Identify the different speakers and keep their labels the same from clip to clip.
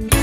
Speaker 1: you.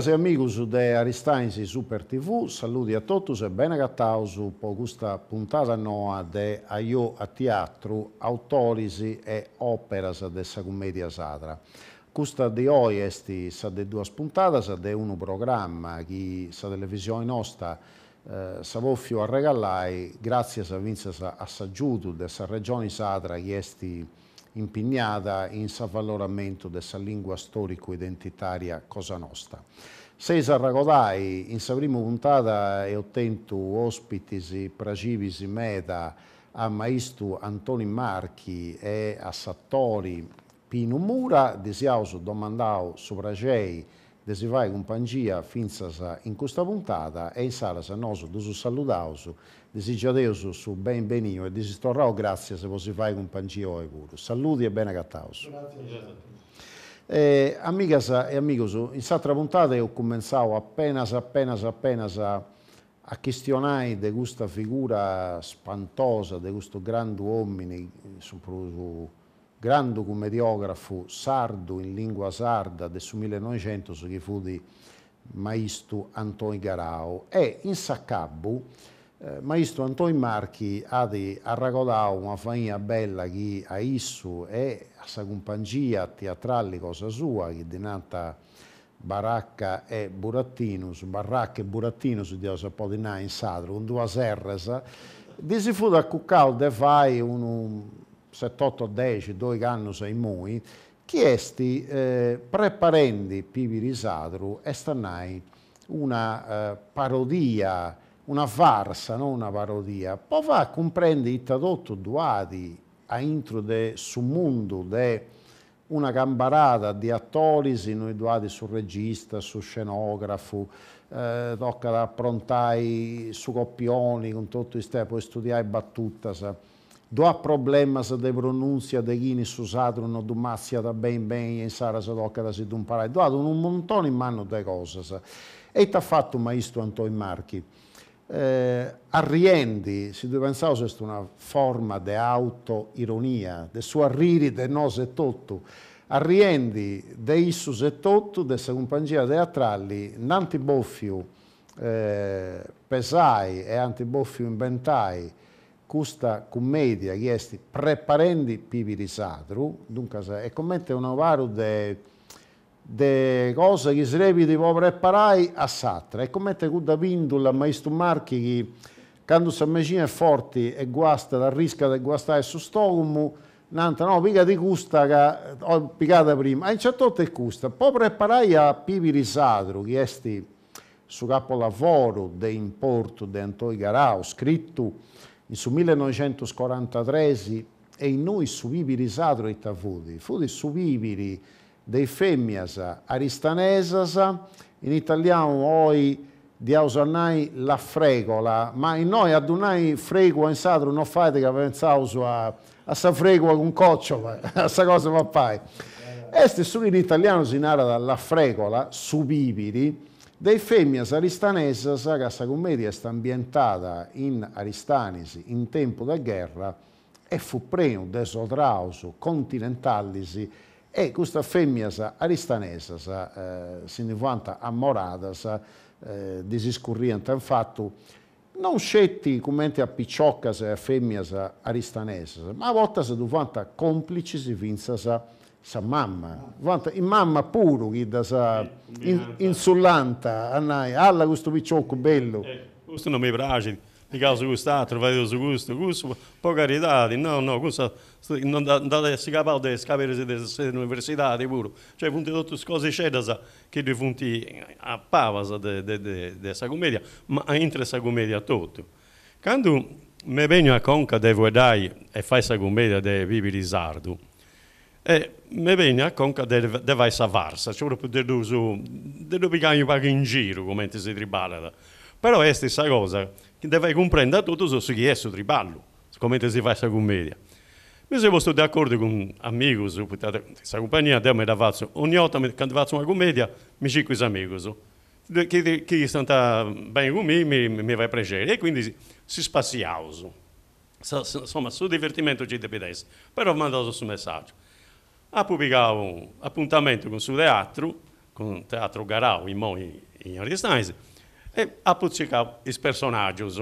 Speaker 1: Amigas e amigos de Aristainsi Super TV, saluti a tutti e ben agattausu po questa puntata noa de Aio a teatro, autorisi e Opera de sa commedia sadra. Questa di oggi è sa de due puntate, de uno programma che sa televisione nostra eh, Savoffio a regalai grazie a Vincenzo assaggiuto de sa regione sadra che è impegnata in salvaloramento della lingua storico-identitaria Cosa Nostra. Cesar Ragodai, in questa prima puntata, è ottenuto ospiti, pragivisi, meta, a maestro Antoni Marchi e a Sattori Pino Mura, desiauso domandao sopra Gei, desivai companhia finzas in custa puntata e in salas a nosu dusu saludaus, desigiadeusu su ben benio e disistorrao grazie se vos vai companhia oi puru. Saludi e bene cattaus.
Speaker 2: Grazie.
Speaker 1: Eh, amigas e amigos, in s'altra puntata io cominciavo appena, appena, appena a questionare di questa figura spantosa, di questo grande uomo, su, grande commediografo sardo in lingua sarda del 1900 che fu di maestro Antonio Garao e in Saccabbu eh, maestro Antonio Marchi ha di una famiglia bella che ha isso e a sa compagnia teatrale cosa sua che è nata Baracca e Burattinus, Baracca e Burattinus, Dio sa può dire in Sadro, con due serres, si fu da cuccao de fai un 7-8 10 dove hanno sei mui, chiesti eh, preparando Pivi Risadru e stannai una eh, parodia, una farsa, non una parodia, poi va a comprendere il tradotto duati a intro de su mondo de una gambarata di attori, noi duati sul regista, sul scenografo, eh, tocca da approntare su coppioni con tutto il tempo, studiai battutta. Sa. Do Dva problema se de pronuncia de chini su Saturno, du massia da ben ben e sara se tocca da si d'un parai. Do un montone in mano di cose. E ti ha fatto maestro Antonio Marchi. Eh, arriendi, se tu pensare se è una forma di autoironia, del suo arriri del no se tutto. Arriendi de issu se tutto, de sa compagnia teatrali, nanti boffio eh, pesai e anti boffio inventai, custa commedia chiesti preparendi pipi di satru, dunque, e commette un avaru de, de cose che si revi di preparai a satra, e commette che da vindulla maestro Marchi che quando si avvicina è forte e guasta, da rischia di guastare su stogomu, Nanta, no, pica di custa che ho picata prima, a un certo punto è custa, poi preparai a pipi di satru, chiesti su capolavoro de importo de Antoi Garau, scritto su 1943 e in noi subiviri satro e tafuti, futi subiviri dei femmias aristanesas, in italiano oi di ausannai la fregola, ma in noi adunai fregola in satro non fate che pensavo a, a sa fregola con coccio, a sa cosa pappai. E stesso in italiano si narra la fregola, subiviri, dei Femmias Aristanesas, la Cassa Commedia sta ambientata in Aristanesi in tempo da guerra e fu preno de sotrauso continentalisi e questa Femmias Aristanesas eh, significante ammoradas eh, disiscurriente fatto non scetti commenti a picciocca se a femmias aristanese, ma a volte si duvanta complici si vinzasa sa mamma, quanta, in mamma puro chi da sa, in, insullanta, annai, alla questo picciocco bello. Eh,
Speaker 2: questo non mi piace, di caso quest'altro, vedo su questo, questo, poi carità, no, no, questo, non andate a si capare delle scapere pure, cioè funti tutte le cose c'è da sa, che due funti a pavasa di questa commedia, ma entra questa commedia tutto. Quando mi vengo a Conca devo dai e fai questa commedia di Vivi Risardo, Eh, e mi venne a conca che deve savarsa, cioè proprio del uso, del picagno in giro, come si tribala. Però è stessa cosa, che deve comprendere tutto su chi è su triballo, come si fa questa commedia. eu sono stato d'accordo con amigos, questa compagnia, me mi faccio, ogni volta quando faccio una commedia, mi cerco i amigos, Chi, está bem bene con me, mi, mi va a piacere, e quindi si spaziano. Insomma, sul divertimento ci deve essere, però ho mandato questo messaggio a publicar um apontamento com o seu teatro, com o Teatro Garau, em Mão em Aristanese, e a publicar os personagens.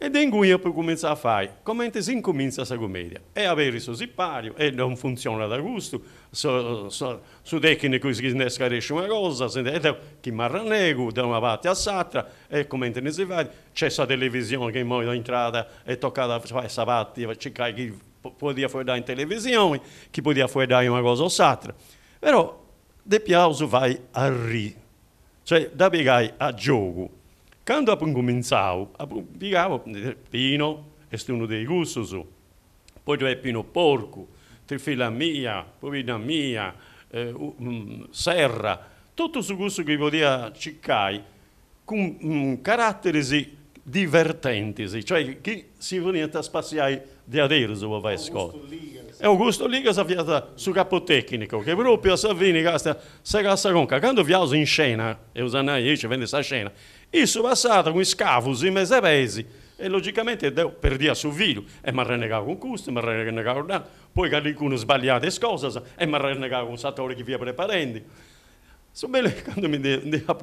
Speaker 2: E da inguia a fazer. É a é que se incomincia essa commedia. E avere isso sipario, e não funciona da gusto, so, so, que tecnico si uma coisa, se assim, sentite, que marranego, da uma parte a satra, e é que se faz? c'è questa televisão que muore da entrata e tocada a sabatti, parte, c'è podia dar em televisão, que podia acordar em uma gozosatra. Però de piauso vai a ri. Cioè, da pegar a jogo. Quando começava, pegava pino, este é um dos gostos, poi é pino porco, trifila mia, povina mia, eh, um, mm, serra, tutto su gusto che podia cercare, com um, divertenti, cioè chi si venite a spaziare di Aderes o a scuola. E Augusto Ligas ha viato sul capotecnico, che proprio a Salvini gasta, se gasta conca. Quando viaggio in scena, e usano io, ci vende sta scena, isso passato con scavus, i mesi e logicamente perdia sul video, e mi ha renegato con questo, mi ha renegato con l'altro, poi qualcuno sbagliate cose, e mi ha renegato con Satori che via preparando. So bene, quando mi ha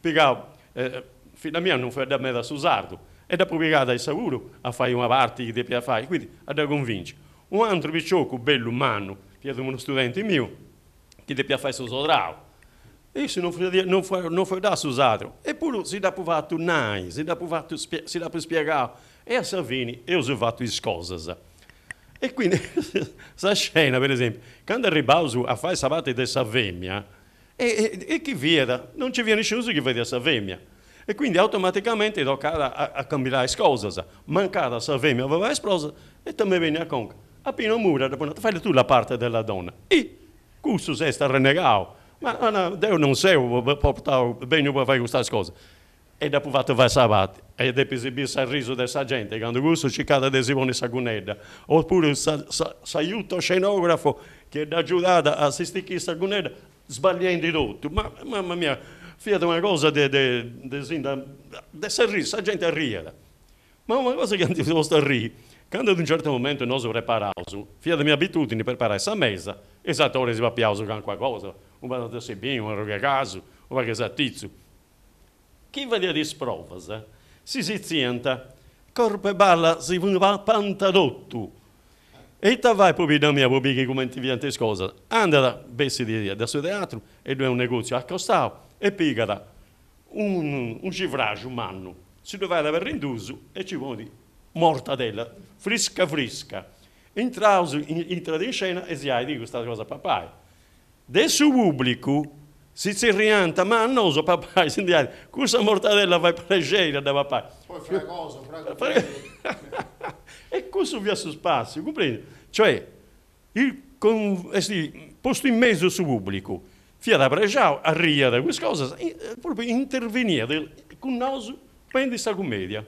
Speaker 2: pagato... Eh, minha não foi da me da Susardo, e da pubblicata e Sauro a fazer uma parte che deve fazer, quindi a da convinci. Un altro picciocco, bello que é um uno studente mio, che deve fare il suo drago. Isso não foi, não foi, não foi da usado. É por se dá para vato nai, se dá para vato se dá para espiar. a savini eu sou vato as coisas. E quindi, essa cena, per esempio, quando Ribauso a fare sabate dessa vêmia, e, e, e chi vira? Non ci viene nessuno che vede essa vêmia. E quindi automaticamente era cara a, a caminhar as coisas, mancar a saber me aveva as prosas, e também vem a conca. A pino mura, fai tu la parte della donna. E, curso sesta renegao, ma no, Dio non sei per portare bene per fare queste cose. E dopo fate vai sabati, ed è esibire il riso della gente, quando gusto ci cade adesione sagunedda, oppure il sa, sa, aiuto scenografo che è da giudata a assistere guneda, sbagliando tutto. Ma, mamma mia, fate una cosa di, di, di, di sorriso, la gente arriva. Ma una cosa che andiamo a ridere, quando ad un certo momento noi prepariamo, la mia abitudine preparare questa mesa, e ora si va a piauso con qualcosa, un vado da sebino, un caso, un ragazzo tizio. Chi va disprova, sprovasa, eh? si si zienta, corpo e balla si va pantadotto. E te vai proprio da mia, proprio come ti viene a cosa. Andata, bessi di, da suo teatro, e lui è un negozio accostato, e pigara un, un cifraggio manno, si doveva aver rinduso e ci vuole mortadella, fresca fresca. Entrauso entra in scena e si ha di questa cosa papà. Del suo pubblico si cerrianta, ma non so papà, sentiamo, questa mortadella vai piacere da papà.
Speaker 1: Poi fragoso, fragoso.
Speaker 2: e questo via su spazio, comprendi? Cioè, il con, eh sì, posto in mezzo sul pubblico, fiadabra a arria de algumas coisas, eh, proprio intervenia com con noi per questa commedia.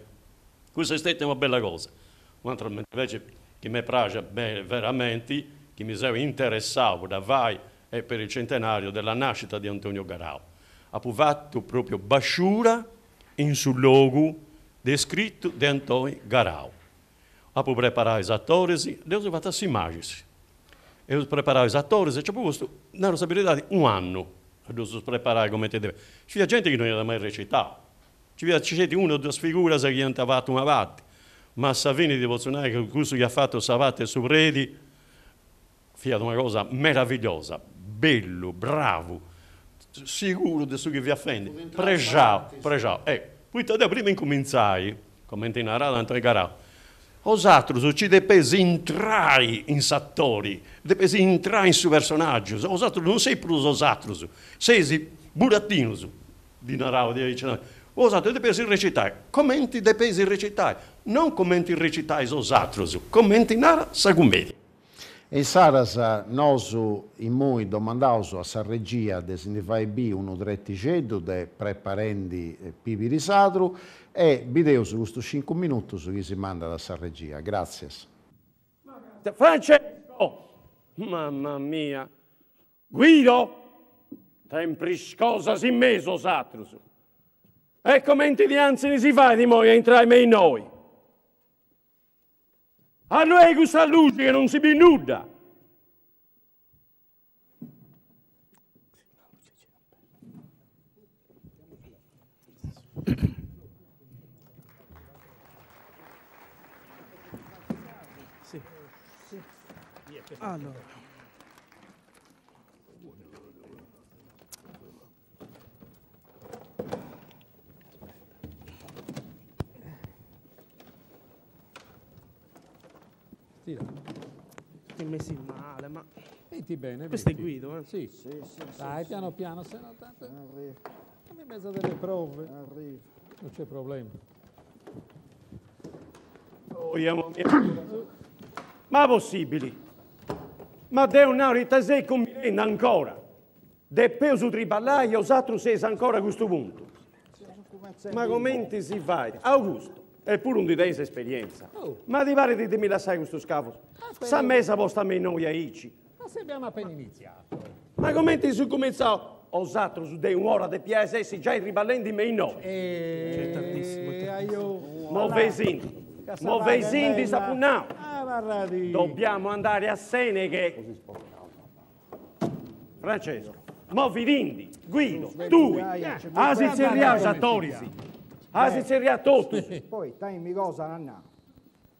Speaker 2: Questa è stata una bella cosa. Un'altra invece che mi piace veramente, che mi sono interessato da vai, è é per il centenario della nascita di Antonio Garau. Ha fatto proprio basciura in sul de descritto di Antonio Garau. Ha preparato i attori, Deus ha fatto as imagens. e eu preparar se c'è posto, tipo, questo, responsabilidade, un um anno, eu si preparar come te deve. C'è gente che non era mai recitato, c'era gente, una o due figure che hanno trovato una parte, ma Savini devozionale, che questo gli ha fatto Savate su Redi, fiat una cosa meravigliosa, bello, bravo, sicuro di ciò che vi affende, pregiao, pregiao. Ecco, poi da prima incominciai, come in Arada, Antonio Carao, Os altri ci depesi entrai in sattori, depesi entrai in personaggio. Os altri non sei plus os altri, sei buratinos, di narrava, di diceva. Os altri depesi recitai, commenti depesi recitai, non commenti recitai os altri, commenti nara sagumedi.
Speaker 1: E Saras nosu imui domandaus a sa regia de Sindifai B un tretticeddu de preparendi Pipi Risadru e videus questo 5 minuti che si manda da sa regia. Grazie.
Speaker 2: Francesco! Oh, mamma mia! Guido! Tempris si meso satrus. E commenti di anzi si fai di moi a entrare in noi. A noi questa luce che non si vede nulla.
Speaker 3: Allora. stati messi male, ma... Vedi bene, Questo vedi. è Guido, eh? Sì, sì, sì. Dai, sì, piano sì. piano, se no tanto... Arrivo. in mezzo delle prove. Arrivo.
Speaker 2: Non c'è problema. Vogliamo... Oh, ma possibili? Ma devo un'ora e con ancora. De peso triballai e osato sei ancora a questo punto. Ma commenti si fa? Augusto è pure un di te esperienza. Oh. Ma di pare di dimmi la sai questo scafo? Sa me sa posta a me noi aici.
Speaker 3: Ma se abbiamo appena iniziato.
Speaker 2: Ma come ti sono cominciato? Ho usato su dei un'ora eh, eh, di PSS già i riballenti me no. Eeeh. C'è tantissimo. tantissimo. Mo vesinti. Mo vesinti sapunau.
Speaker 3: Ah, va
Speaker 2: Dobbiamo andare a Seneghe. Francesco. Mo Virindi, Guido, tu, Asi Cerriasa, Torisi. Ah, si Asi seria totus.
Speaker 4: Poi, timmi cosa, Nanna.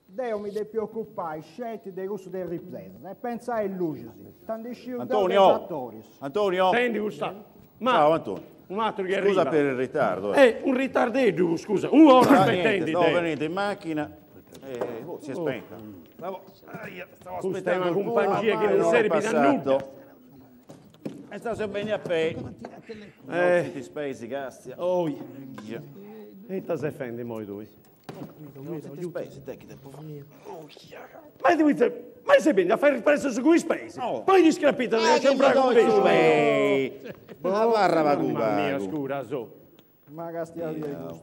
Speaker 4: Deo mi deve occupare, scelti dei gusti del ripresa. E eh, pensare in lucisi. Tandisci un Antonio,
Speaker 1: Antonio.
Speaker 2: Senti, Gustavo. Ma Ciao, Antonio. Un altro che Scusa arriva. per il ritardo. Eh, eh un ritardeggio, scusa. Un'ora ah, aspettando. Stavo venendo
Speaker 1: in macchina. Eh, oh, si è oh. spenta. Stavo, aia, stavo aspettando una compagnia che ah, non serve da nulla. E eh, stavo venendo a pe. Eh, ti spesi, grazie. Oh, yeah.
Speaker 2: E ti effendi, majd új. Non siete spesi, te ma dimmi, ma se a fare il prezzo su cui spesi, oh. poi gli scrappite ah, c'è un braco peso.
Speaker 1: Brava Ravacuba. Ma mia, scura, so.
Speaker 2: Ma castia di gusto.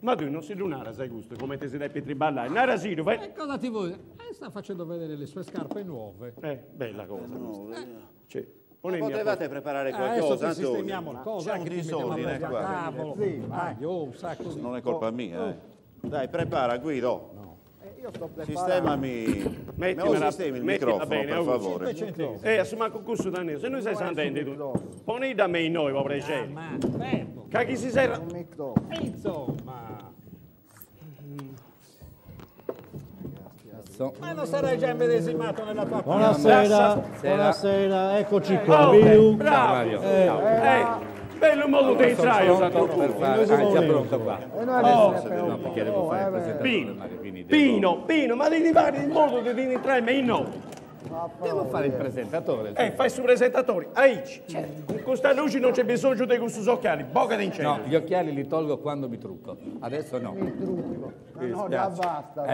Speaker 2: Ma tu non sei lunara, sai gusto, come te si dai petri ballare. Narasino, vai. E cosa ti vuoi?
Speaker 3: Eh, sta facendo vedere le sue scarpe nuove.
Speaker 2: Eh, bella cosa. Eh, nuove. Eh. Sì. Non
Speaker 3: potevate preparare eh, qualcosa, ah, sistemiamo la cosa, non disordine eh, qua. Tavolo, sì, io oh,
Speaker 2: un sacco di... Non è colpa
Speaker 1: mia, eh. eh. Dai, prepara, Guido. No.
Speaker 2: Io sto Sistemami. Metti no, sistemi il microfono, bene, per oh, favore. Eh, ma con questo Se noi sei sentendo tu. Poni da me noi, vorrei ah, ma certo. Che si serra?
Speaker 5: Insomma. prezzo. Ma non sarai già immedesimato nella tua buonasera, buonasera, buonasera,
Speaker 3: eccoci eh, qua. Oh, okay. Bravo Mario. Eh, eh.
Speaker 2: eh. Bello modo di entrare, ho usato per fare, ah, già pronto
Speaker 3: qua. Eh, no, perché devo oh, fare oh, eh, presentazione
Speaker 2: Pino, Pino, Pino, ma devi fare il modo di entrare, ma io no. Devo fare il presentatore. Eh, fai su presentatore. Aici. Certo. Con questa luce non c'è bisogno di questi occhiali. Bocca d'incendio. No,
Speaker 3: gli occhiali li tolgo quando mi trucco. Adesso no. Mi trucco. Ma no, già basta.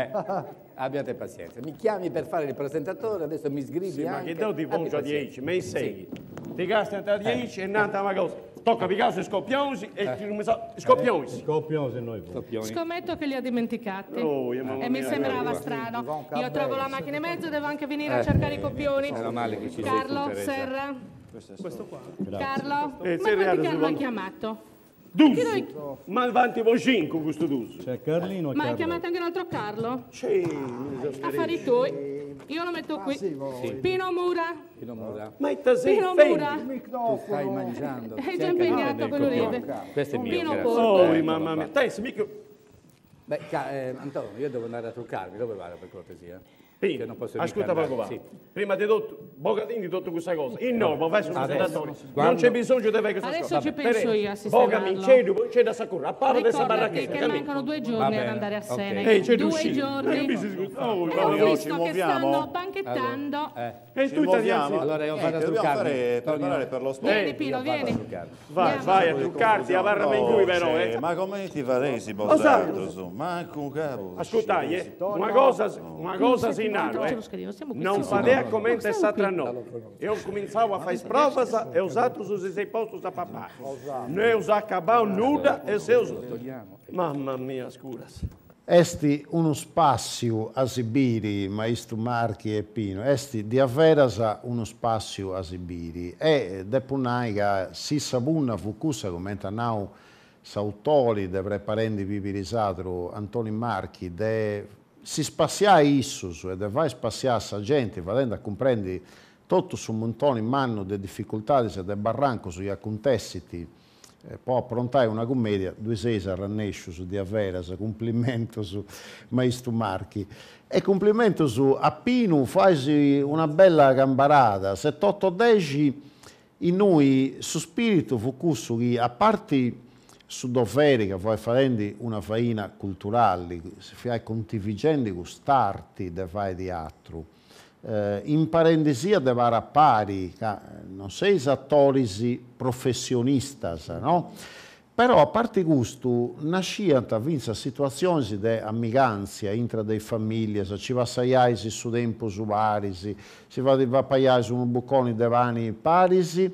Speaker 3: Eh. abbiate pazienza.
Speaker 2: Mi chiami per fare il presentatore, adesso mi sgridi sì, anche. ma che devo divulgare a 10, ma sei. 6. Ti gasti a 10 e nata una cosa. Tocca Picasso e Scoppionsi e eh. Scoppionsi.
Speaker 3: Eh, noi.
Speaker 2: Scoppionsi.
Speaker 4: Scommetto che li ha dimenticati. Oh, e mi sembrava mia. strano. Io trovo la macchina in mezzo, devo anche venire eh. a cercare i copioni. Meno male che ci Carlo,
Speaker 2: sei Serra. Questo, Questo qua. Grazie. Carlo, Questo. ma quanti Carlo ha
Speaker 3: chiamato?
Speaker 2: Dusi. Ma avanti voi cinque questo Dusi. C'è Carlino Ma hai chiamato
Speaker 3: anche l'altro Carlo? Sì, Affari tuoi. Io lo metto ah, qui. Pino Mura.
Speaker 2: Pino Mura. Ma Mettasi Pino Mura.
Speaker 3: Tu stai mangiando. È già impegnato quello lì. Questo è mio. Pino Porto. Oh, ecco, mamma mia. Tess, mica... Beh, eh, Antonio, io devo andare a truccarmi. Dove vado per cortesia? Sì, non posso Ascolta ah, poco sì.
Speaker 2: Prima di tutto, Bogatini tutta questa cosa. Il norma, vai sul senatore. Non c'è bisogno di fare questa Adesso cosa. Adesso ci penso io a sistemarlo. c'è due, c'è da Sakura. A parte questa barracchetta. che mancano due giorni ad andare a Seneca. Okay. Hey, eh, due riuscito.
Speaker 3: giorni. Eh, mi si oh, e ho
Speaker 1: visto che stanno banchettando. Eh. E tu italiano. Allora eh, io vado a truccarmi. Preparare per lo sport. Vieni Pino, vieni. Vai, vai a truccarti, a barra in cui però. Ma come ti faresti, Bogatini? Ma anche un cavolo. una cosa si Então, não é? é falei a comenda
Speaker 2: etc. não. Eu começava a fazer é provas, e os outros os expostos a papar. Neus acabar nuda e seus... Mamma mia, scuras.
Speaker 1: Este um espaço a esibire, maestro Marchi e Pino, este di averasa uno spazio a esibire e se si sabunna fucusa comenta nau sautori de preparendi vivirisatru Antoni Marchi de si spassia isso e vai spasseare a gente, valendo a comprendere tutto su un montone in mano delle difficoltà e del barranco sugli acontessiti, eh, può approntare una commedia, due sesi arrannescio su di Averas, complimento su Maestro Marchi. E complimento su Appino, fai una bella gambarata, 7-8-10, in noi, su spirito fu cusso che a parte sudoferica, vuoi farendi una faina culturale, se fai contificenti gustarti de fai di altro. Eh, in parentesia de vara pari, non sei attori professionista, no? Però a parte questo, nascianta vinta situazioni di amiganza intra dei famiglie, se ci va saiaisi su tempo su varisi, si va a paiai su un buccone devani parisi,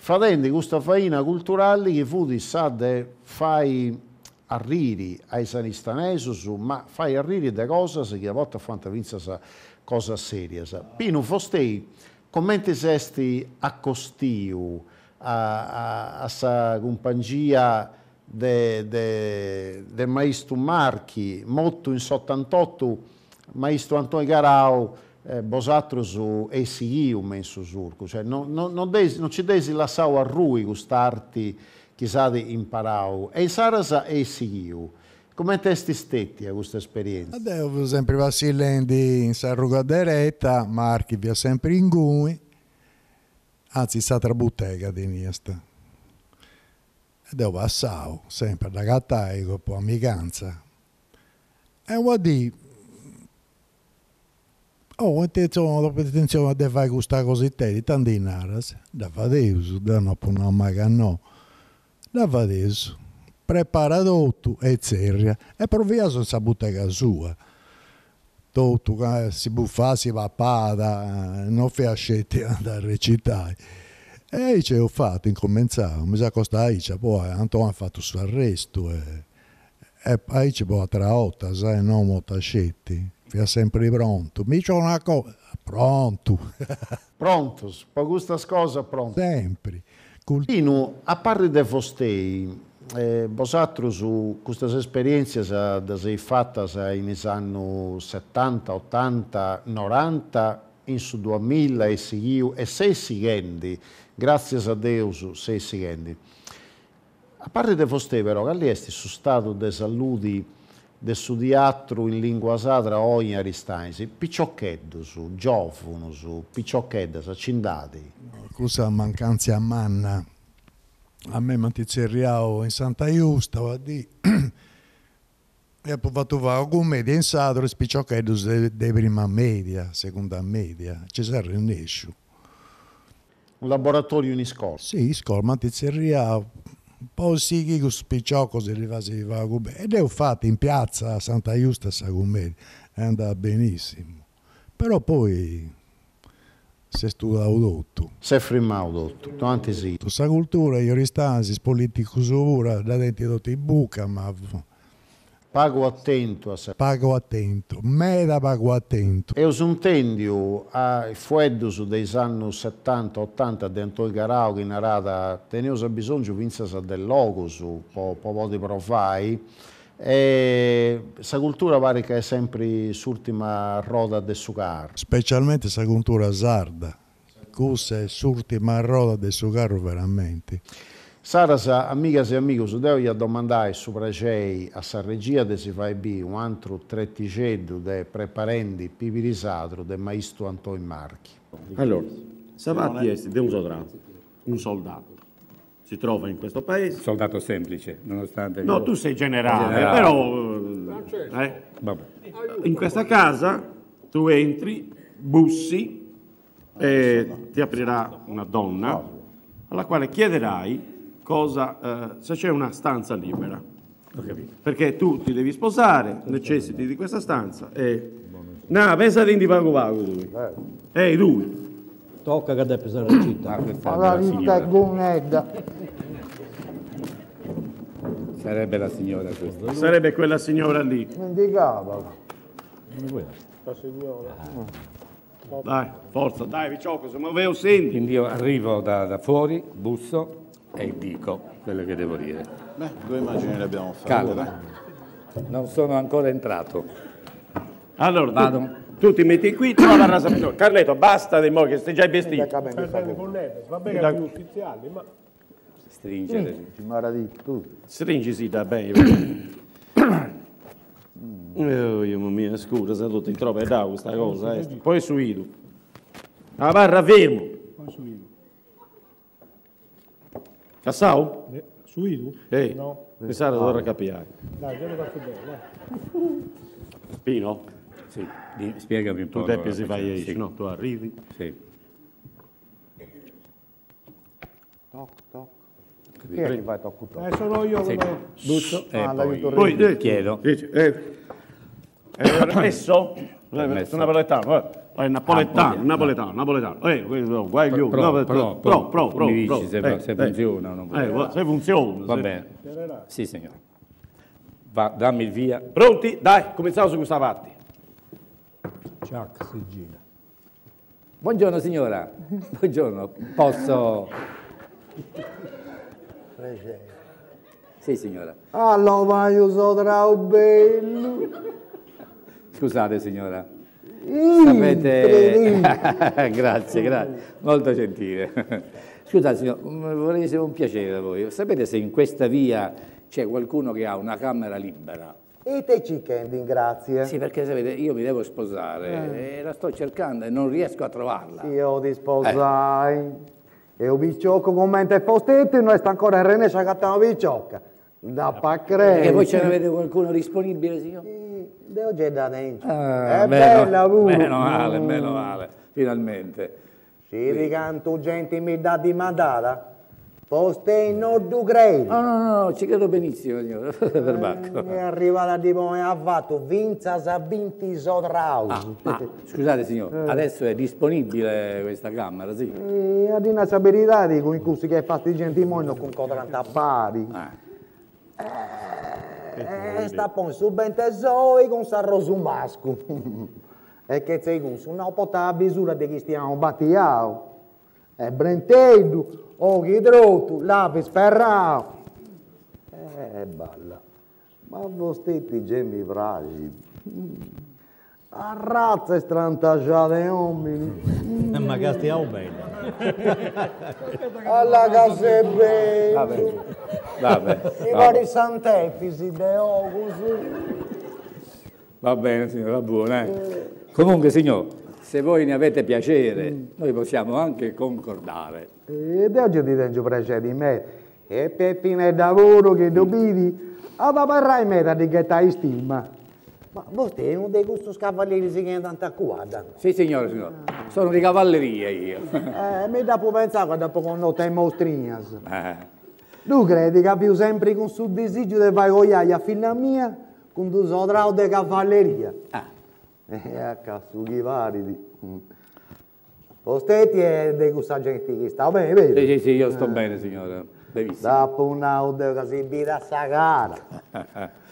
Speaker 1: Fratendi, questa faina culturale che fu di sade fai arriri ai sanistanesus, ma fai arriri de cose che a volte fanno vinzas cosa seria. Pino Fostei, commenti sesti a Costiu, a, questa a compagnia del de, de maestro Marchi, molto in 78, maestro Antonio Garau, eh, bosatrusu eisiium in susurcu, cioè non, non, non, desi, non ci desi lasau a rui gustarti chissà di imparau, e sarasa eisiiu. Come testi stetti a questa esperienza?
Speaker 6: Adeo, per esempio, Vassilendi in Sarruga Deretta, Marchi via sempre in Gui, anzi, sta tra bottega di Niesta. Ed io passavo sempre da Cattaico, poi a Micanza. E vuol dire, Oh, attenzione, dopo attenzione a fare questa cosetta di tanti naras, da fadeus, da no, non maga não da fadeus, prepara tutto e zerria, e provia su questa bottega sua, tutto, si buffa, si para non fia scelte andare a recitare. E ce l'ho fatto, incominciavo, mi sa costa Aicia, poi Antonio ha fatto suo arresto, e, e Aicia poi a tra otta, sai, non ottascetti. Fia sempre pronto. Mi dice una cosa, pronto.
Speaker 1: pronto, per questa cosa pronto. Sempre. Continuo, a parte de vostei, eh, Bosatro su queste esperienze da sei fatta in anni 70, 80, 90, in su 2000 e seguiu, e sei seguenti, grazie a Dio, sei seguenti. A parte di vostei però, che è questo stato di saluti del sudiatru in lingua sadra o in aristainsi, piccioccheddu su, giofono su, picciocchedda sa, cindati.
Speaker 6: Scusa mancanza a manna, a me manticerriao in Santa Iusta, va di... e poi fatto fare commedia in sadra e spiccioccheddu di prima media, seconda media, Cesare Nesciu.
Speaker 1: Un laboratorio
Speaker 6: in scuola? Sì, in scuola, manticerriao un po' Poi che spicciocco se li faceva con Ed ho fatto in piazza a Santa Eustas a me, è andato benissimo. Però poi si è studiato tutto. Si è fermato tutto, anzi sì. Questa cultura, io ristanzi, politico sopra, da denti tutti in buca, ma
Speaker 1: Pago attento. A...
Speaker 6: Pago attento, mera pago attento.
Speaker 1: E os intendio a fueddos dei anni 70, 80 dentro il garau che narata teneus bisogno vinzas del logos, po, po, po di profai. E sa cultura pare che è sempre l'ultima roda del sugar.
Speaker 6: Specialmente sa cultura sarda, questa è l'ultima roda del sugar veramente.
Speaker 1: Sarasa, amica e amico, amigos, eu ia domandare sopra cei a sa regia de si fai bi un altro tretticeddu de preparendi pipirisadro de maestro Antonio Marchi. Allora, Savatti è de un soldato,
Speaker 2: un soldato, si trova in questo paese. soldato semplice, nonostante... No, io... tu sei generale, generale. però... Eh, in questa casa tu entri, bussi, e ti aprirà una donna alla quale chiederai cosa, eh, se c'è una stanza libera. Perché tu ti devi sposare, necessiti di questa stanza e... No, pensa in di Pago Pago lui. Ehi, lui. Tocca che deve pesare la città. Ah, Alla
Speaker 4: vita è gonedda.
Speaker 3: Sarebbe la signora questa. Sarebbe quella signora lì.
Speaker 2: Non dicava. Ah. Dai, forza, dai, Vicioco, se
Speaker 3: muoveo senti. Quindi io arrivo da, da fuori, busso, e dico quello che devo dire.
Speaker 2: Beh, due immagini le abbiamo fatte. Calma,
Speaker 3: non sono ancora entrato. Allora, Vado. Tu, tu ti metti qui,
Speaker 2: trova la rasa Carletto, basta di mo' che stai già vestito. Va bene, da...
Speaker 6: ufficiali, ma...
Speaker 2: Stringere. Mm. tu. Stringisi da bene. Oh, io mia, scusa, se tu ti trovi da questa cosa, eh. poi su Idu. La barra fermo. Poi su Idu. Cassau? Eh, su Idu? Ehi, no. pensare ad ora capire. Dai, già qualche bello. Pino? Sì, spiegami un po'. Tu allora, vai esci, sì. no? Tu arrivi. Sì. Toc, toc. Eh, sono io sì. quello... Duccio. Eh, ah, poi, poi chiedo. Dici, eh, eh, permesso? Permesso. Una velocità, guarda è napoletano, ah, napoletano, napoletano, eh, guai pro, pro, pro, pro, pro, pro, mi dici se, eh, eh, se funziona o non eh, se funziona. Va se... bene,
Speaker 3: sì signore, Va, dammi il via. Pronti? Dai, cominciamo su questa parte. Ciac, si gira. Buongiorno signora, buongiorno, posso... Presente. Sì signora. Allora, ma
Speaker 4: io sono bello.
Speaker 3: Scusate signora. Mm, Sapete... Mm. grazie, grazie, molto gentile. Scusate signor, mm, vorrei essere un piacere da voi. Sapete se in questa via c'è qualcuno che ha una camera libera?
Speaker 4: E te ci chiedi, grazie. Sì, perché
Speaker 3: sapete, io mi devo sposare eh. e la sto cercando e non riesco a trovarla.
Speaker 4: Io di sposai eh. e ho bicciocco con mente fostete, non sta ancora in rene sciagattano bicciocca. Da pacre. E voi ce n'avete qualcuno disponibile, signor? Deo c'è da dentro. Ah, è meno, bella pure. Uh. Meno
Speaker 3: male, meno male, finalmente. Si
Speaker 4: ricanto gente mi dà di mandata. Poste in ordu credo. No, no, no, ci credo benissimo, signor Verbacco. Eh, è arrivata di poi ha fatto Vinza Sabinti Sodraus. Ah, ah,
Speaker 3: scusate, signor, eh. adesso è disponibile questa camera, sì? Eh,
Speaker 4: ad una stabilità dico in cui si che è gente in non con 40 pari. Ah. Eh. Eh, sta Está pão subentezou e com sarroso masco. E che sei con su una potà misura di chi stiamo battiamo. E brentendo, occhi oh, drotto, lapi sperrao. E eh, balla. Ma voi stetti gemi fragili. Mm. A razza strantasciata gli eh, uomini. Eh, ma che stiamo bene. Alla casa è bella.
Speaker 3: Va bene. I vari
Speaker 4: sant'efisi de Ogus.
Speaker 3: Va bene, signora, buona. Eh. Comunque, signor, se voi ne avete piacere, mm. noi possiamo anche concordare.
Speaker 4: Ed oggi ti tengo piacere di me. E Peppino è lavoro che dobbivi, a papà me da di che stima. Ma voi siete uno dei gusti cavalieri si chiama tanto a guarda.
Speaker 3: Sì signore, signore. Ah. Sono di cavalleria io.
Speaker 4: Eh, mi da può pensare quando poco notte è mostrinas. Eh. Tu credi che più sempre con sul desiderio di fare fino a mia con tu sotrao di cavalleria? Ah. Eh, a cazzo chi
Speaker 3: varidi.
Speaker 4: Postetti è di questa gente che sta bene, vedi? Sì, sì, sì, io sto eh. bene
Speaker 3: signore. Bevissimo.
Speaker 4: Da si di casibira sagara.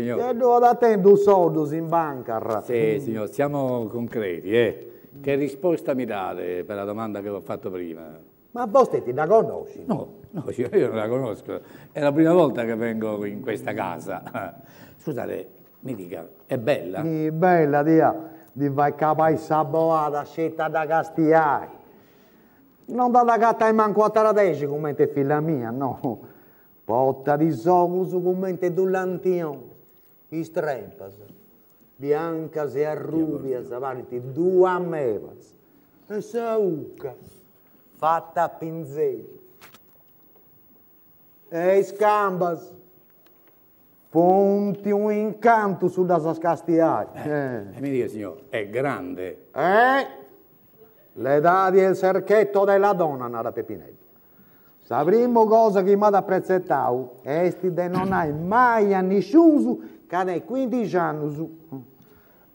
Speaker 3: Signor. E
Speaker 4: devo attendere soldi in banca. Sì,
Speaker 3: signor, siamo concreti. Eh. Che risposta mi date per la domanda che vi ho fatto prima?
Speaker 4: Ma voi ti la conosci? No,
Speaker 3: no, io non la conosco. È la prima volta che vengo in questa casa. Scusate, mi dica, è bella?
Speaker 4: Sì, bella, dia. Di vai capai saboata, scelta da Castiai. Non da gatta manco a taradeci, commenta figlia mia, no. Porta di socuso, commenta lantione istrempas, biancas e arrubias avanti, mevas, e saucas, fatta a pinzelli, e scambas, Ponti un incanto sulla Sascastiaglia. Eh,
Speaker 3: eh. Mi dica, signor, è grande.
Speaker 4: Eh? Le dadi e il cerchetto della donna, Nara Pepinelli. Sapremmo cosa che mi ha apprezzato, prezzettau, esti non hai mai a nessuno Care, quindi anni su.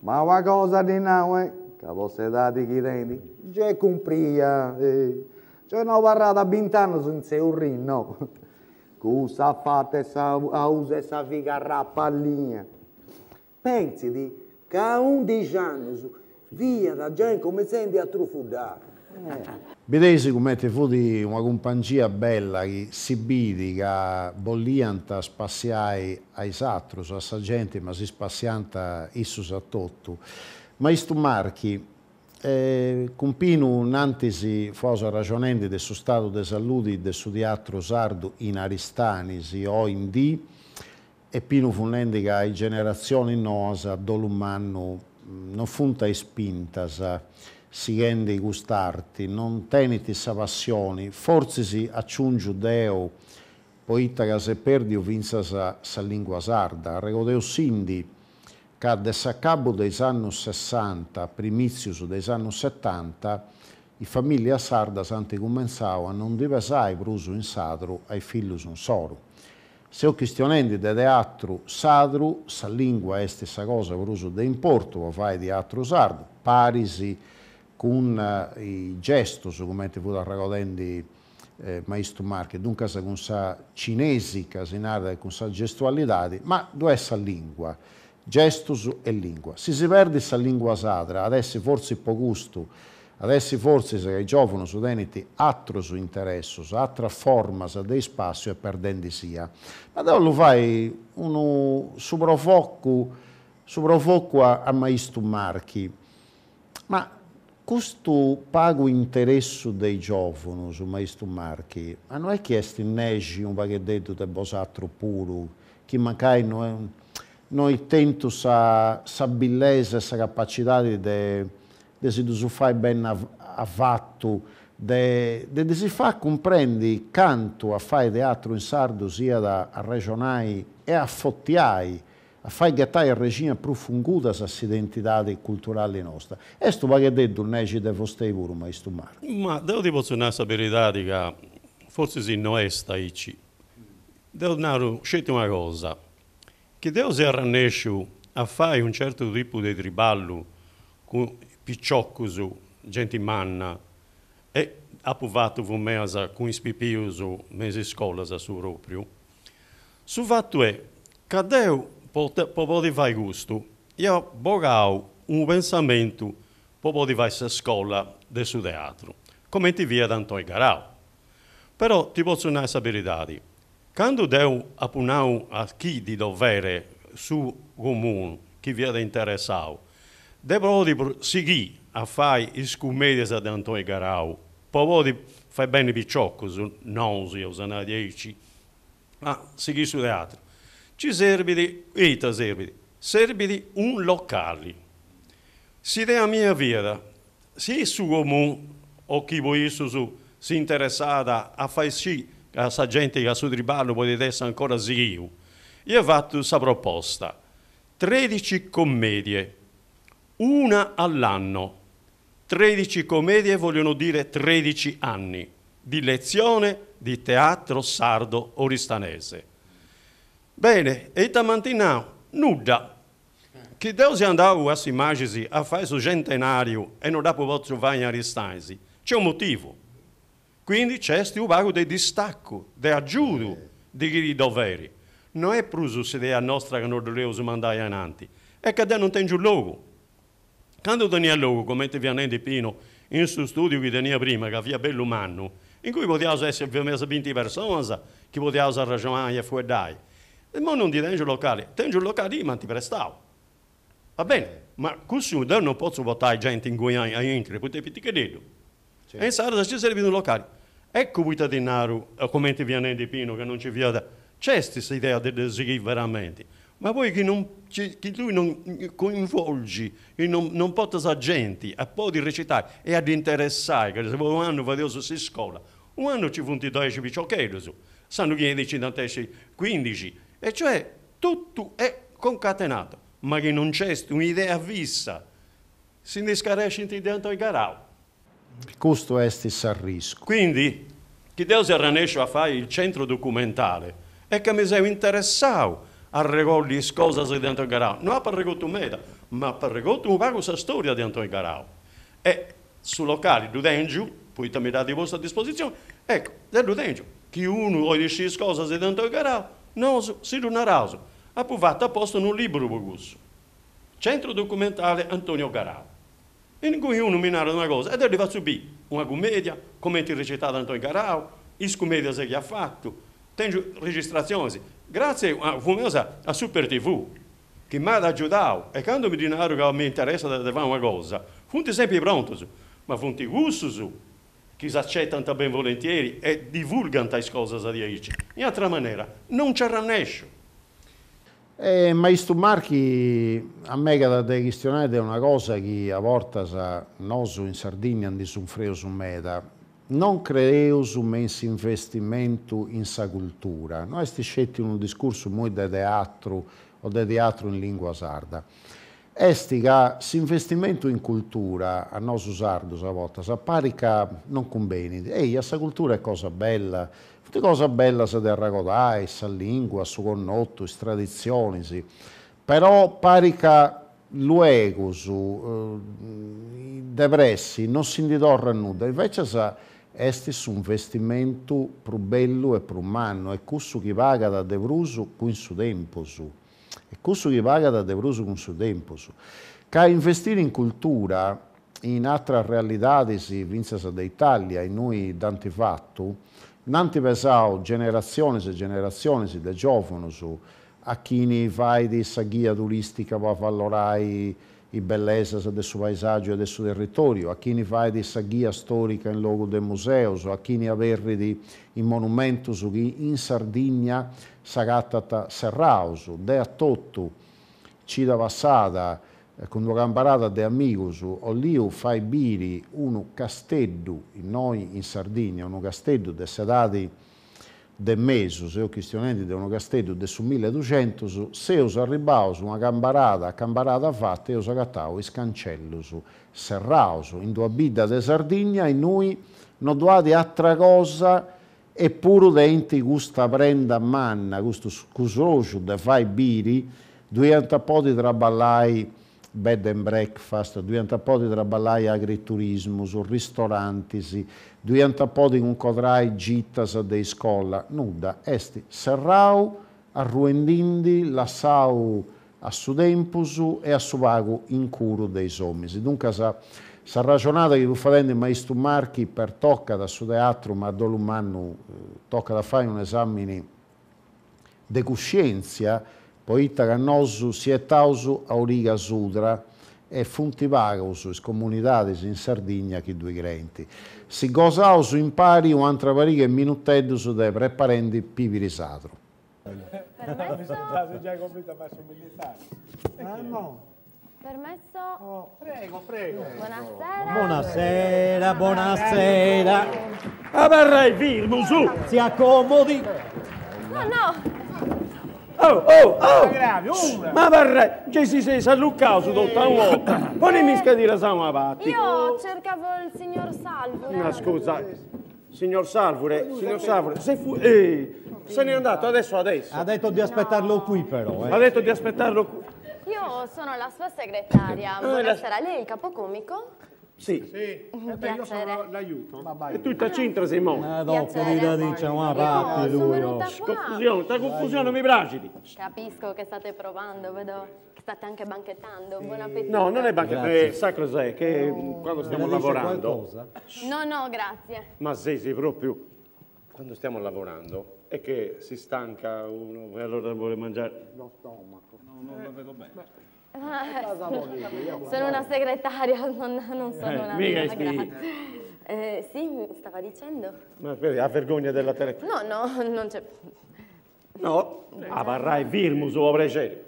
Speaker 4: a una cosa di noi, eh, che posso dare chi tendi, già compria. Já Cioè non não a vent'anni senza un rinno. Cosa fate a usa essa figa rappallina? Pensi de, che a 11 anos, via da gente come senti a truffudare. Eh.
Speaker 1: Vedesi commette fuori una compagnia bella che si bidica, bollianta, spassiai ai sattros, a sa gente, ma si spassianta issus a tutto. Ma questo marchi, eh, compino un'antesi fosa ragionendi del suo stato di salute del suo teatro sardo in Aristanisi o in D e pino funendi che ai generazioni nosa dolumanno non funta ispintasa. spintasa i gustarti, non teniti sa passioni, savassioni, forzisi acciungiu Deo, che se perdio vinzas sa lingua sarda, regodeo sindi, ca de capo dei anni 60, primizius dei anni 70, i famiglia sarda santi comenzau non deve sai bruso in sadru ai figli un soro. Se o chistionendi de teatro sadru, sa lingua est sa cosa bruso de importo, va fai di teatro sardo, parisi, con eh, il gesto sicuramente pure al ragolendi eh, maestro Marche, dunque con sa cinesi, casinare con sa gestualità, ma due è sa lingua, gestus e lingua. Se si perde sa lingua sacra, adesso forse poco gusto, adesso forse se i giovani su deniti altro su interesse, su altra forma, su dei spazio e perdendo sia. Ma da lo fai uno suprofocco, suprofocco a, a maestro Marchi, ma questo pago interesse dei giovani, su maestro Marchi, a noi è che in Negi un paghettetto di bosatro puro, che magari noi, noi tento sa, sa bellezza, sa capacità di, di si usufruire ben av, di, di si fa comprendi quanto a fare teatro in sardo sia da a regionai e a fottiai, a fare gattare il regime più funguta s'identità culturale nostra. E sto va che detto il neci deve essere pure, ma sto mare.
Speaker 2: Ma devo dire una verità che forse si non è staici. Devo dire, scelte una cosa, che devo si arrannesciu a fare un certo tipo di triballo con piccioccusu, gente manna, e ha provato con me con spipiuso mese scolas a suo proprio. Su fatto è, cadeu popolo di vai gusto. eu bogau um pensamento popolo di vai se escola de su teatro, come ti via da Antoi Garau. Però ti posso una sapere Quando deu apunau a chi di dovere su comune, chi via da interessau, devo di seguire a fare le scummedie ad Antoi Garau, popolo di fai bene picciocco, non si usano dieci, a seguire su teatro. Ci servidi, ita servidi, servidi un locali. Si dea mia vira, si suo mu, o chi vuoi su, si interessata a fare sì che la gente che su triballo potete essere ancora ziu. Io ho fatto questa proposta. 13 commedie, una all'anno. 13 commedie vogliono dire 13 anni di lezione di teatro sardo oristanese. Bene, e Itamantinão, nuda. Que Deus andou a imagens a fare o centenario e non dá para o in aristasi. C'è un motivo. Quindi c'è questo vago di distacco, di aggiudo di chi doveri. Non è pruso se è a nostra che non dobbiamo mandare avanti. È che non c'è giù luogo. Quando tenia luogo, come ti viene di Pino, in questo studio che tenia prima, che via Bellumanno, in cui potevamo essere 20 persone, che potevamo ragionare e fuori dai. Ma non ti di danno locale, danno locale ma ti prestavo. Va bene, ma così io non posso votare gente in Guiana a potete ti chiedere. Sì. E in Sardegna ci servono locali. Ecco questa denaro, eh, come ti viene di Pino, che non ci viene. C'è questa idea del desiderio veramente. Ma poi che, non, che tu non coinvolgi, che non, non porti a gente a poi recitare e ad interessare, che se un anno vado su scuola, un anno ci fanno 10 piccioccheri, sanno che ne 10, 15, e cioè tutto è concatenato, ma che non c'è un'idea fissa, si innescaresce dentro il garau.
Speaker 1: Questo è stesso rischio.
Speaker 2: Quindi, chi Deus arranesce a fare il centro documentale è che mi sei interessato a regolare le cose dentro il garau, non per regolare meta, ma per regolare un po' questa storia dentro il garau. E su locali, Dudengio, poi mi date a vostra disposizione, ecco, del Dudengio, chi uno vuole dire cose dentro il garau, não Nos silunarazu. Approvata tá posto no libro Bogusso. Centro documentale é Antonio Garau. E ninguém nominaram uma coisa. E é ele vai subir uma comédia, comente recitada Antonio Garau, as comédias que ha fatto. Tem registrações. Grazie a famosa a Super TV, que me ha ajudado. E é quando me disseram que me interessa de uma coisa, fui sempre prontos, mas fui russos che si accettano ben volentieri e divulgano queste cose a dirci. In altra maniera, non ci arrannescio.
Speaker 1: Eh, ma questo marchi a me che da te questionare è una cosa che a volte non so in Sardegna di un freo su meta. Non creo su mensi investimento in sa cultura. Noi stiamo scelti un discorso molto di teatro o di teatro in lingua sarda estica che investimento in cultura, a noi sardo a volta, si appare che non conviene. Ehi, questa cultura è cosa bella, tutte cose belle si se raccontare sa lingua, il suo connotto, le tradizioni, sì. però pare che l'uego su eh, depressi non si indidorra nulla, invece sa esti su un vestimento più bello e più umano, e questo chi paga da devruso qui in suo tempo su. E Questo rivagada devroso con suo tempo. Ca investire in cultura, in altre realtà, vince d'Italia, in noi tanti fatto, nanti pesao generazioni e generazioni di giovani a chi ne fai di sagghia turistica, va a valorare e del suo paesaggio e del suo territorio, a chi ne fa di sagghia storica in luogo del museo, a chi ne averri di in monumento su chi in Sardegna sagattata serrausu, de a tottu, cida passata, eh, con una camparata de amigos, o liu fai biri un castello, noi in Sardegna, un castello de sedati de meso, se io cristianamente devono gastedo de su 1200, se os arribaus una cambarada, fatta, e fatta, io e iscancellos, serraus, in due bida de Sardigna, e noi non doate altra cosa eppure denti gusta prenda manna, gusto scusocio de fai biri, due po' di traballai bed and breakfast, due po' di traballai agriturismo, su ristoranti, Duianta antapodi un codrai gittas a dei scolla, nuda, esti serrau, arruendindi, lassau a sudempusu e a suvagu curu dei sommisi. Dunque sa, sa ragionata che fadendo ma istu marchi per tocca da su teatro ma dolumannu eh, tocca da fare un esame de coscienza, poitta che nosu tausu auriga sudra, e funtivaus is comunidades in Sardegna che due grenti. Si gozaus impari un'altra variga e minuteddus dei preparenti piviri satro.
Speaker 5: Permesso? Ah, già completo militare. Ah Permesso? Oh, prego, prego. Buonasera. Buonasera,
Speaker 2: buonasera. Averrei firmo su. Si accomodi.
Speaker 5: No, no. Oh, oh, oh! oh. oh. Ma vorrei,
Speaker 2: ci si sei salluccato tutta una volta. Poi ne mi scadire da una parte. Io
Speaker 5: cercavo il signor Salvo. Ma scusa,
Speaker 2: signor Salvore, signor Salvore, se fu... Eh, se n'è andato adesso adesso. Ha detto di aspettarlo no. qui però. Eh. Ha detto di aspettarlo qui.
Speaker 5: Io sono la sua segretaria. Buonasera, lei è il capocomico? Sì, sì. Eh beh, io sono l'aiuto. E tu ti
Speaker 2: c'entra Simone. Eh, dopo ridà dice, ma ratti lui. Oh. Confusione, sta confusione, mi braciti.
Speaker 5: Capisco che state provando, vedo che state anche banchettando. Buon appetito. No, non è banchettando, è eh,
Speaker 2: sacro sai, che oh. quando stiamo lavorando... Qualcosa?
Speaker 5: No, no, grazie.
Speaker 2: Ma sei, sì, proprio... Quando stiamo lavorando, e che si stanca uno e allora vuole mangiare?
Speaker 5: Lo stomaco. No, non lo vedo bene.
Speaker 6: Ah, sono una segretaria, non,
Speaker 5: non sono eh, una mica ispirita. Eh, sì, stava dicendo.
Speaker 2: Ma vedi, ha vergogna della tele...
Speaker 5: No, no, non c'è...
Speaker 2: No, avarrai virmus o precede.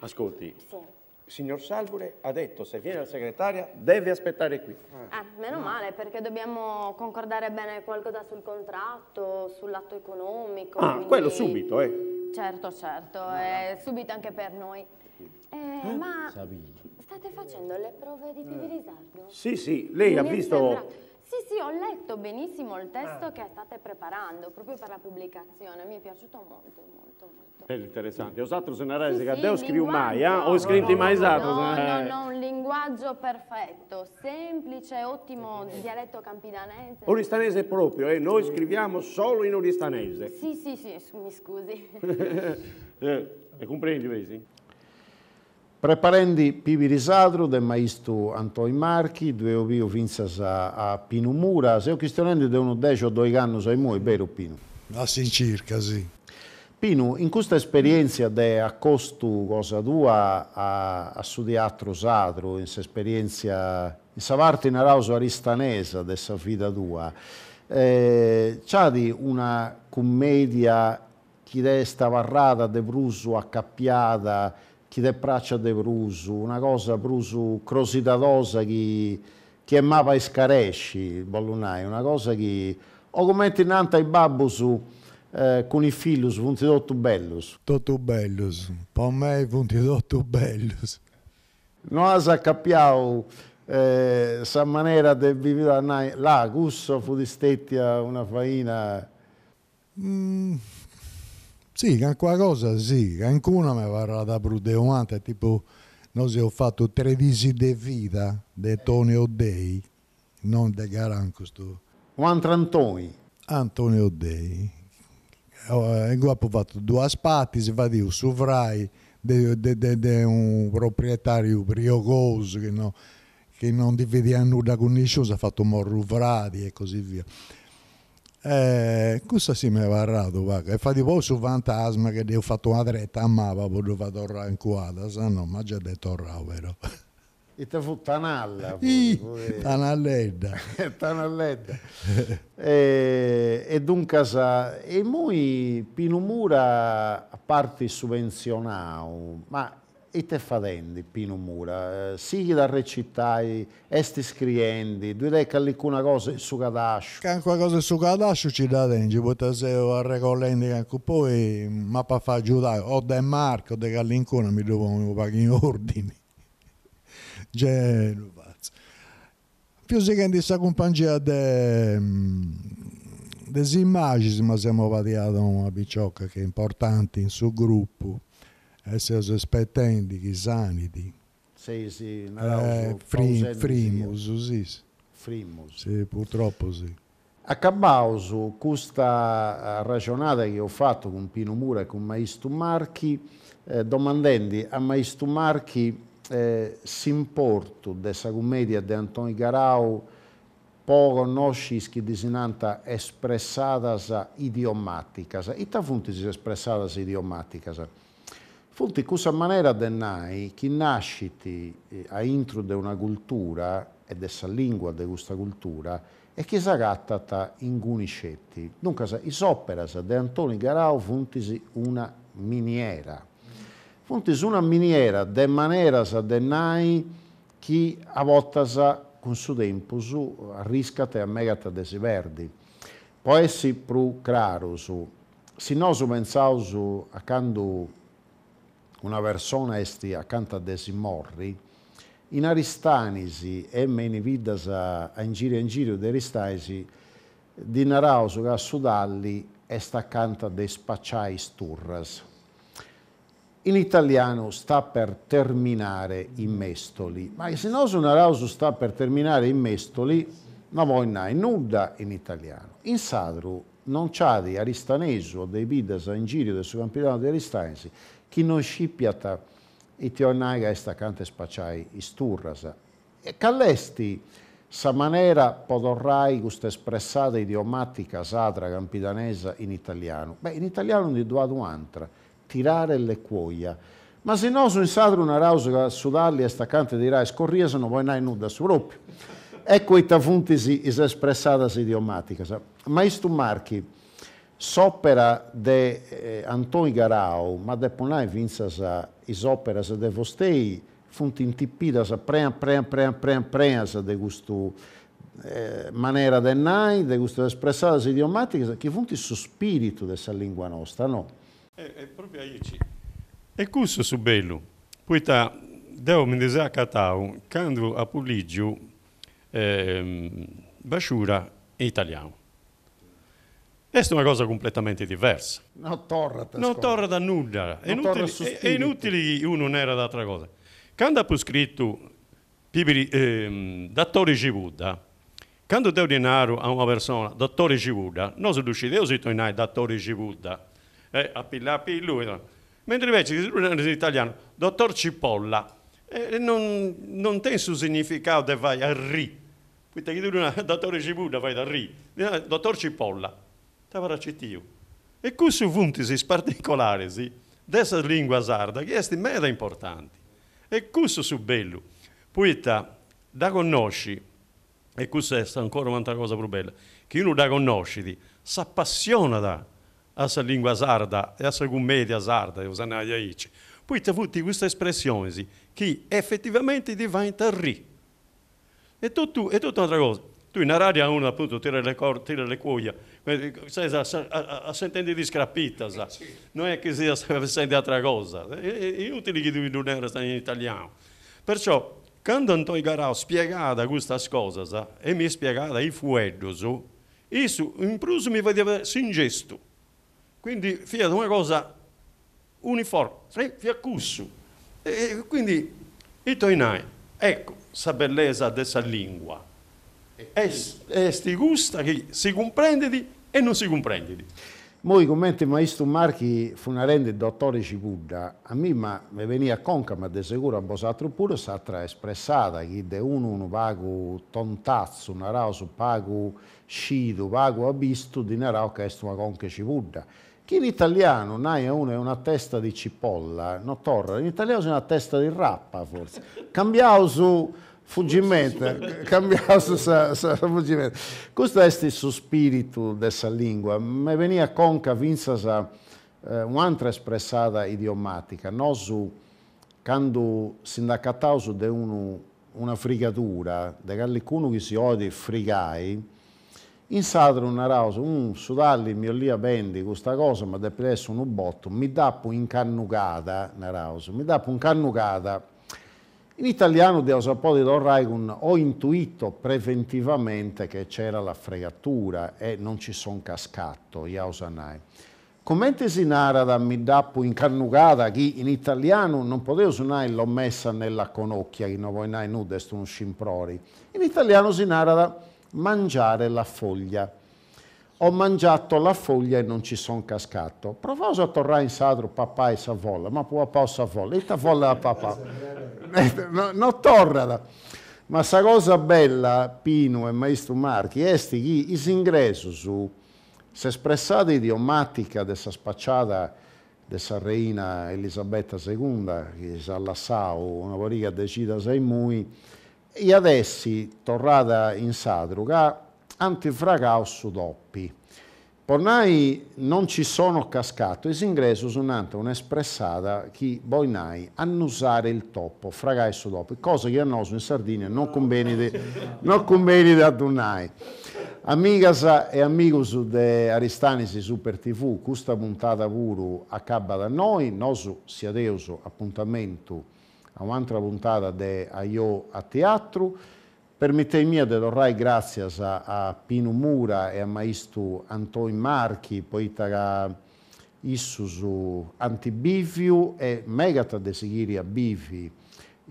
Speaker 2: Ascolti, sì signor Salvure ha detto se viene
Speaker 5: la segretaria deve aspettare
Speaker 2: qui. Eh,
Speaker 5: meno no. male perché dobbiamo concordare bene qualcosa sul contratto, sull'atto economico. Ah, quindi... quello subito, eh. Certo, certo, no, no. subito anche per noi. Eh, eh? Ma Sabine. state facendo le prove di eh. Pivi Risardo?
Speaker 2: Sì, sì, lei Mi ha visto... Sembra...
Speaker 5: Sì, sì, ho letto benissimo il testo ah. che state preparando proprio per la pubblicazione, mi è piaciuto molto, molto,
Speaker 2: molto. È interessante. Ho usato una resa che sì, deo scrivo mai, eh? ho scritto mai esatto. No, no, no,
Speaker 5: un linguaggio perfetto, semplice, ottimo dialetto campidanese.
Speaker 2: Oristanese proprio, eh? noi scriviamo solo in oristanese.
Speaker 5: Sì, sì, sì, mi scusi.
Speaker 2: Eh, e comprendi, vedi?
Speaker 1: Preparendi pivi risadro del maestro Antonio Marchi, due ovio vinzas a, a Pino Mura, se ho questionando di uno decio o due anni sei muoio, vero Pino? Ah, sì.
Speaker 6: circa, sì.
Speaker 1: Pino, in questa esperienza di accosto cosa tua a, a su teatro sadro, in questa esperienza, in questa parte in arauso aristanesa della vita tua, eh, c'hai una commedia che è stavarrata, de bruso, accappiata, chi te praccia de prusu, una cosa prusu crosidalosa che, che mapa iscaresci, bollunai, una cosa che, o commenti nanta i babbusu, eh, con i fillus, funti tutto bellus. Tutto bellus, per me funti
Speaker 6: tutto bellus.
Speaker 1: Non Noi sappiamo eh, sa maniera di vivere là, Gusso fu di a una faina...
Speaker 6: Mm. Sì, qualcosa sì, qualcuno mi verrà da brudeumante, tipo, non si ho fatto 13 di vita di Tonio Dei, non di Garan questo. O Antrantoni. Antonio Dei. Oh, e eh, ho fatto due spatti, si fa di suvrai di un proprietario briogoso che, no, che non divide a nulla con nessuno, si è fatto morruvrati e così via. Eh, cosa si mi va errato? e fa di voi su fantasma che ho fatto una tretta a mappa, poi fa tornare in quadra, se no, ma già detto tornare, vero?
Speaker 1: E te fu Tanalla. Sì, Tanalledda. Tanalledda. e, e dunque, sa, e noi Pinumura, a parte subvenzionato, ma e te fadendi, Pino Mura, eh, sigli da recittai, esti scriendi, due che lì una cosa su cadascio.
Speaker 6: Che anche una cosa su cadascio ci dà dengi, potesse a recollendi anche poi, ma per far giudare, o da Marco o da Gallincona mi devo pagare in ordini. Cioè, più si che in questa compagnia de, mm, de immagini, ma siamo variati una biciocca che è importante in suo gruppo essere sospettenti, chisaniti.
Speaker 1: Sì, sì, eh, é é, frim, frimus, sì.
Speaker 6: Frimus. Sì, purtroppo sì.
Speaker 1: A Cabbauso, questa ragionata che ho fatto con Pino Mura e con Maestro Marchi, eh, a Maestro Marchi eh, s'importo dessa commedia di de Antonio Garau poco conosci che disinanta espressadas idiomáticas, E ta funtis espressadas idiomáticas. Tutti in questa maniera denai chi nasciti eh, a intro di una cultura e questa lingua di questa cultura e chi s'agattata in gunicetti. Dunque, le opere di Antoni Garau funtisi una miniera. Funtisi una miniera de maneras denai chi a volte con suo tempo su riscate a megata verdi. Poi essi più claro su, se noi pensiamo a quando una persona esti accanto a Desimorri, in Aristanisi e vidas a in ingiro in giro di Aristanisi, di Narauso a Sudalli est accanto a De Spacciais Turras. In italiano sta per terminare i Mestoli, ma se no su Naraus sta per terminare i Mestoli, non voi nai nulla in italiano. In sadru non c'è di aristaneso o dei vidas a in giro del suo campionato di Aristanisi non kinoscipiata itionaga estacante spacciai isturras. E callesti sa manera podorrai questa espressata idiomatica sadra campidanese in italiano. Beh, in italiano di duado antra, tirare le cuoia. Ma se no, su in sadra una rausa sudarli e staccante dirai scorria se non vuoi nai nuda su proprio. Ecco i tafuntisi espressata idiomatica. Ma istu marchi, s'opera di eh, Antonio Garau, ma de ponai vinzas a is operas de vostei funt intipidas a prean, prean, prean, prean, preas de gusto eh, manera de nai, de gusto expressadas idiomáticas, que funt su spirito dessa lingua nostra, no?
Speaker 2: E, e proprio aici.
Speaker 1: E questo su
Speaker 2: bello. Poita, devo mi dizer a Catau, quando a Puligio eh, basciura in italiano. Questa è una cosa completamente diversa.
Speaker 1: Non torna da Non torna
Speaker 2: da nulla. È inutile, è, inutile uno non era d'altra cosa. Quando ha scritto eh, Dottore Givuda, quando devo denaro a una persona, Dottore Givuda, non si riuscite, io sento in ai Dottore Givuda, eh, a pilla a pilla, mentre invece in italiano, Dottor Cipolla, eh, non, non il significato di vai a ri. Quindi, dottore Givuda vai da ri, eh, dottor Cipolla. Tavaracitio. E cussi vuntis particolares dessa lingua sarda che esti meda importanti. E questo su bello. Poita da conosci, e questa è ancora un'altra cosa più bella, che uno da conosci, si appassiona da questa lingua sarda, e a questa commedia sarda, usano a Iaici. Poita tutte questa espressione, che effettivamente diventano ri. E tutto, è tutta un'altra cosa. Tu in Araria uno appunto tira le, cor- tira le cuoia, sentendo di scrappita, sa. Eh, non è che sia sentendo altra cosa, è, inutile che tu non in italiano. Perciò, quando Antonio Garau spiegava questa cosa sa, e mi spiegava il fuego, su, Isso, in plus mi vedeva sin gesto. Quindi fiat una cosa uniforme, fiat cusso. E quindi, io ecco, sa bellezza della lingua.
Speaker 1: Esti gusta che si comprenditi e non si comprenditi. Moi commenti maestro Marchi funarende dottore Cipudda, a me ma mi venia a conca, ma di sicuro a Bosatro pure s'altra espressata, che de uno un pago tontazzo, narao su pago scido, pago abisto, di narao che è una conca Cipudda. Chi in italiano nai uno è una testa di cipolla, no torra, in italiano è una testa di rappa forse. Cambiao su Fuggimenta, cambiasse sa, sa fuggimenta. Questo è il spirito della lingua, ma venia conca vinsa eh, un'altra espressata idiomatica, no quando si de uno, una frigatura, de qualcuno che si odi frigai, in sadro una rausa, un mm, sudalli mio lì a bendi questa cosa, ma deve essere un botto, mi dà un cannugata, una rausa, mi dà un cannugata in italiano di Osapodi Don Raigun ho intuito preventivamente che c'era la fregatura e non ci son cascato, Commenti si narra da in incannugata che in italiano non potevo sunare l'ho messa nella conocchia che non vuoi nai nudes un scimprori. In italiano si narra da mangiare la foglia ho mangiato la foglia e non ci sono cascato. Provoso a tornare in sadro papà e savolla, ma può papà savolla, e tavolla da papà. no, non torna. Ma sa cosa bella, Pino e maestro Marchi, è che gli ingresso su, se espressate idiomatica dessa spacciata dessa reina Elisabetta II, che si allassau, una politica decida sei mui, e adesso, tornata in Sadruga, antifragao sudoppi. Ormai non ci sono cascato, e es ingreso sonante un'espressata chi che boinai annusare il toppo, fragai sudoppi, cosa che annoso in Sardegna non conveni da Dunai. Amigas e amigos de Aristanisi Super TV, questa puntata puru accaba da noi, nosu deuso appuntamento a un'altra puntata de Aio a teatro, Permettetemi di dare grazie a, a Pino Mura e a Maestro Antoin Marchi, poeta issusu antibiviu e megata desigiri a bivi,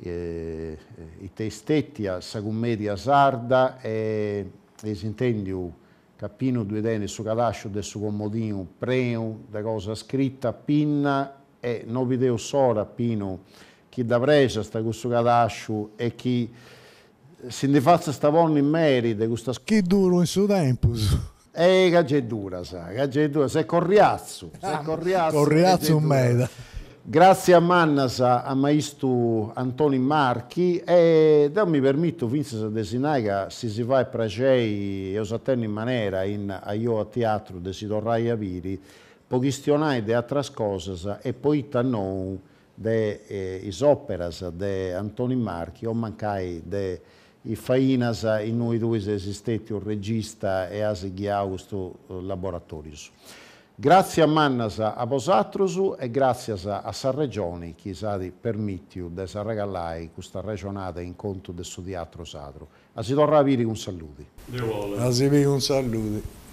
Speaker 1: eh, i teistetia sa commedia sarda e, e s'intendiu capino due dene su calascio de su comodino preu da cosa scritta pinna e no video sora pino chi da presa sta con su calascio e chi sin di fazza stavano in merito. Questa... Che duro in suo tempo. E eh, che è dura, sa, che è dura, se corriazzo, se ah, corriazzo. corriazzo un meda. Grazie a Mannas, a Maistu Antoni Marchi e da mi permetto Vincenzo che se si fa e pracei e osatterni in maniera in Aio a teatro de si torrai a viri po questionai de altre cose e poi tannon de eh, is operas de Antonio Marchi o mancai de i Fainas eh, in noi due esistete un regista e aseghi augusto eh, laboratorius. Grazie a Mannasa a Posatrusu e grazie a San Regioni, che sadi di de San Regalai, questa regionata in conto del suo teatro sacro. A si viri un saluti. A si un saluti.